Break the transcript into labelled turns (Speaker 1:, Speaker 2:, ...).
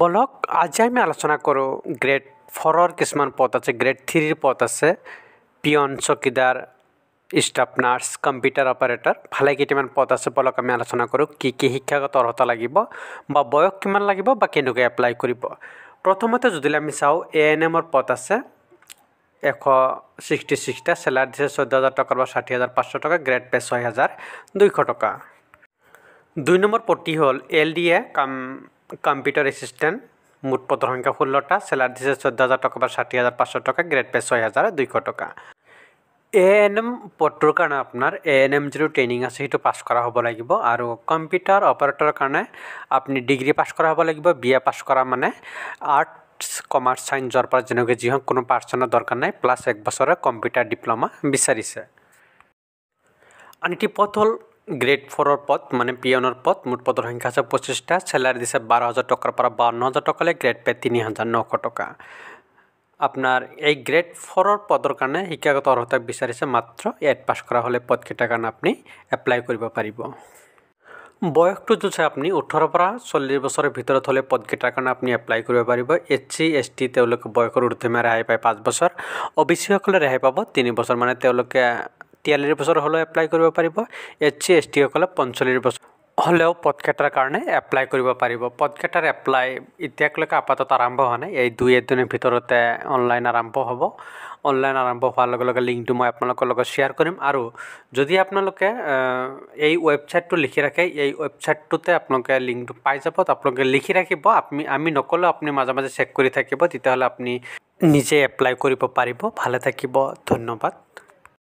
Speaker 1: বলক আজি আমি আলোচনা কৰোঁ গ্ৰেড ফ'ৰৰ কিছুমান পদ আছে গ্ৰেড থ্ৰীৰ পদ আছে পিয়ন চকীদাৰ ষ্টাফ নাৰ্ছ কম্পিউটাৰ অপাৰেটৰ ভালে কেইটামান পদ আছে বলক আমি আলোচনা কৰোঁ কি কি শিক্ষাগত অৰ্হতা লাগিব বা বয়স কিমান লাগিব বা কেনেকৈ এপ্লাই কৰিব প্ৰথমতে যদি আমি চাওঁ এ এন এমৰ পথ আছে এশ ছিক্সটি ছিক্সটা চেলাৰ দিছে চৈধ্য হাজাৰ টকাৰ পৰা ষাঠি হাজাৰ পাঁচশ টকা গ্ৰেড পে ছয় হাজাৰ দুইশ টকা দুই নম্বৰ পতি হ'ল এল ডি এ কাম কম্পিউটাৰ এচিষ্টেণ্ট মুঠ পদৰ সংখ্যা ষোল্লটা চেলাৰ দিছে চৈধ্য হাজাৰ টকা বা ষাঠি হাজাৰ পাঁচশ টকা গ্ৰেড পে ছয় হাজাৰ দুইশ টকা এ এন এম পদটোৰ কাৰণে আপোনাৰ এ এন এম যিটো ট্ৰেইনিং আছে সেইটো পাছ কৰা হ'ব লাগিব আৰু কম্পিউটাৰ অপাৰেটৰৰ কাৰণে আপুনি ডিগ্ৰী পাছ কৰা হ'ব লাগিব বি এ পাছ কৰা মানে আৰ্টছ কমাৰ্চ চাইন্সৰ পৰা যেনেকৈ যি কোনো পাৰ্চনৰ দৰকাৰ নাই প্লাছ এক বছৰে কম্পিউটাৰ ডিপ্ল'মা বিচাৰিছে আনটি পথ হ'ল গ্ৰেড ফ'ৰৰ পদ মানে পিয়নৰ পদ মুঠ পদৰ সংখ্যা আছে পঁচিছটা চেলাৰী দিছে বাৰ হাজাৰ টকাৰ পৰা বাৱন্ন হাজাৰ টকালৈ গ্ৰেড পে তিনি হাজাৰ নশ টকা আপোনাৰ এই গ্ৰেড ফ'ৰৰ পদৰ কাৰণে শিক্ষাগত অৰ্হতা বিচাৰিছে মাত্ৰ এড পাছ কৰা হ'লে পদকেইটাৰ কাৰণে আপুনি এপ্লাই কৰিব পাৰিব বয়সটো যদি আপুনি ওঠৰৰ পৰা চল্লিছ বছৰৰ ভিতৰত হ'লে পদকেইটাৰ কাৰণে আপুনি এপ্লাই কৰিব পাৰিব এইচ চি এছ টি তেওঁলোকে বয়সৰ উৰ্ধমীয়া ৰেহাই পায় পাঁচ বছৰ অ বি চিসকলে ৰেহাই পাব তিনি বছৰ মানে তেওঁলোকে তিয়াল্লিছ বছৰ হ'লেও এপ্লাই কৰিব পাৰিব এইচ চি এছ টিসকলে পঞ্চল্লিছ বছৰ হ'লেও পদকেটাৰ কাৰণে এপ্লাই কৰিব পাৰিব পদকেটাৰ এপ্লাই এতিয়ালৈকে আপাতত আৰম্ভ হোৱা নাই এই দুই এদিনৰ ভিতৰতে অনলাইন আৰম্ভ হ'ব অনলাইন আৰম্ভ হোৱাৰ লগে লগে লিংকটো মই আপোনালোকৰ লগত শ্বেয়াৰ কৰিম আৰু যদি আপোনালোকে এই ৱেবছাইটটো লিখি ৰাখে এই ৱেবছাইটটোতে আপোনালোকে লিংকটো পাই যাব আপোনালোকে লিখি ৰাখিব আপুনি আমি নক'লেও আপুনি মাজে মাজে চেক কৰি থাকিব তেতিয়াহ'লে আপুনি নিজে এপ্লাই কৰিব পাৰিব ভালে থাকিব ধন্যবাদ